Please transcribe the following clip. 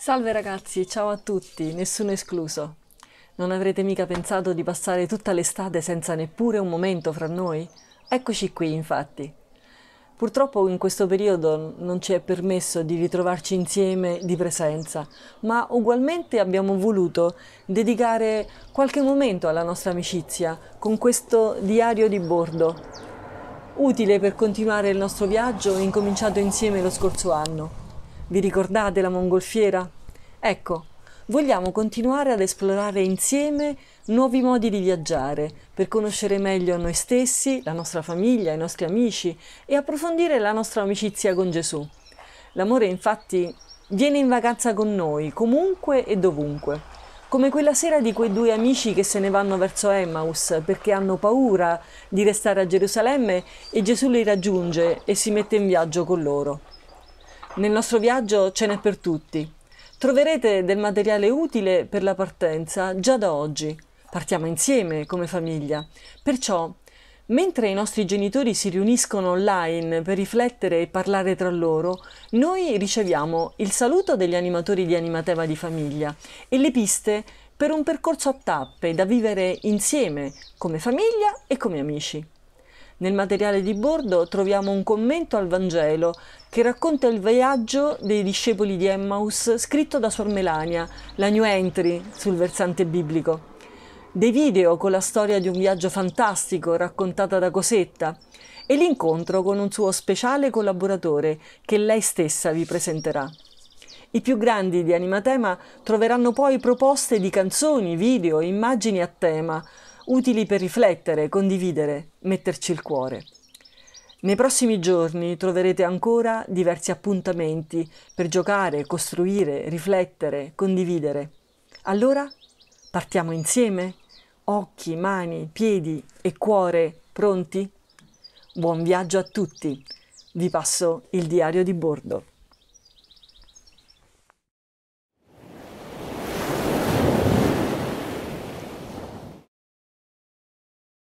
Salve ragazzi, ciao a tutti, nessuno escluso. Non avrete mica pensato di passare tutta l'estate senza neppure un momento fra noi? Eccoci qui, infatti. Purtroppo in questo periodo non ci è permesso di ritrovarci insieme di presenza, ma ugualmente abbiamo voluto dedicare qualche momento alla nostra amicizia con questo diario di bordo, utile per continuare il nostro viaggio incominciato insieme lo scorso anno. Vi ricordate la mongolfiera? Ecco, vogliamo continuare ad esplorare insieme nuovi modi di viaggiare per conoscere meglio noi stessi, la nostra famiglia, i nostri amici e approfondire la nostra amicizia con Gesù. L'amore infatti viene in vacanza con noi, comunque e dovunque. Come quella sera di quei due amici che se ne vanno verso Emmaus perché hanno paura di restare a Gerusalemme e Gesù li raggiunge e si mette in viaggio con loro. Nel nostro viaggio ce n'è per tutti, Troverete del materiale utile per la partenza già da oggi. Partiamo insieme come famiglia. Perciò, mentre i nostri genitori si riuniscono online per riflettere e parlare tra loro, noi riceviamo il saluto degli animatori di Animateva di famiglia e le piste per un percorso a tappe da vivere insieme come famiglia e come amici. Nel materiale di bordo troviamo un commento al Vangelo che racconta il viaggio dei discepoli di Emmaus scritto da Suor Melania, la new entry sul versante biblico. Dei video con la storia di un viaggio fantastico raccontata da Cosetta e l'incontro con un suo speciale collaboratore che lei stessa vi presenterà. I più grandi di Animatema troveranno poi proposte di canzoni, video e immagini a tema utili per riflettere, condividere, metterci il cuore. Nei prossimi giorni troverete ancora diversi appuntamenti per giocare, costruire, riflettere, condividere. Allora partiamo insieme? Occhi, mani, piedi e cuore pronti? Buon viaggio a tutti! Vi passo il diario di bordo.